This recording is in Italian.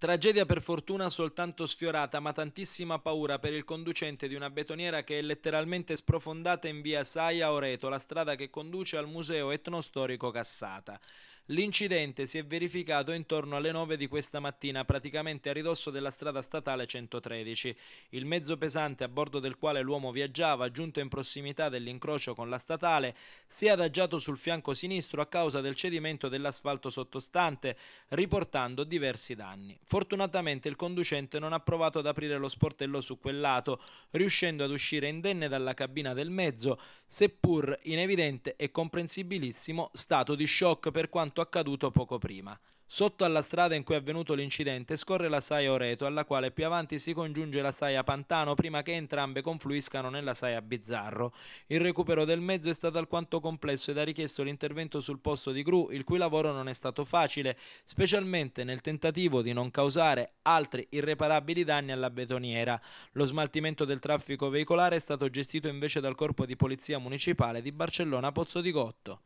Tragedia per fortuna soltanto sfiorata, ma tantissima paura per il conducente di una betoniera che è letteralmente sprofondata in via Saia Oreto, la strada che conduce al museo etnostorico Cassata. L'incidente si è verificato intorno alle 9 di questa mattina, praticamente a ridosso della strada statale 113. Il mezzo pesante a bordo del quale l'uomo viaggiava, giunto in prossimità dell'incrocio con la statale, si è adagiato sul fianco sinistro a causa del cedimento dell'asfalto sottostante, riportando diversi danni. Fortunatamente il conducente non ha provato ad aprire lo sportello su quel lato, riuscendo ad uscire indenne dalla cabina del mezzo, seppur in evidente e comprensibilissimo stato di shock per quanto accaduto poco prima. Sotto alla strada in cui è avvenuto l'incidente scorre la Saia Oreto, alla quale più avanti si congiunge la Saia Pantano prima che entrambe confluiscano nella Saia Bizzarro. Il recupero del mezzo è stato alquanto complesso ed ha richiesto l'intervento sul posto di gru, il cui lavoro non è stato facile, specialmente nel tentativo di non causare altri irreparabili danni alla betoniera. Lo smaltimento del traffico veicolare è stato gestito invece dal Corpo di Polizia Municipale di Barcellona Pozzo di Gotto.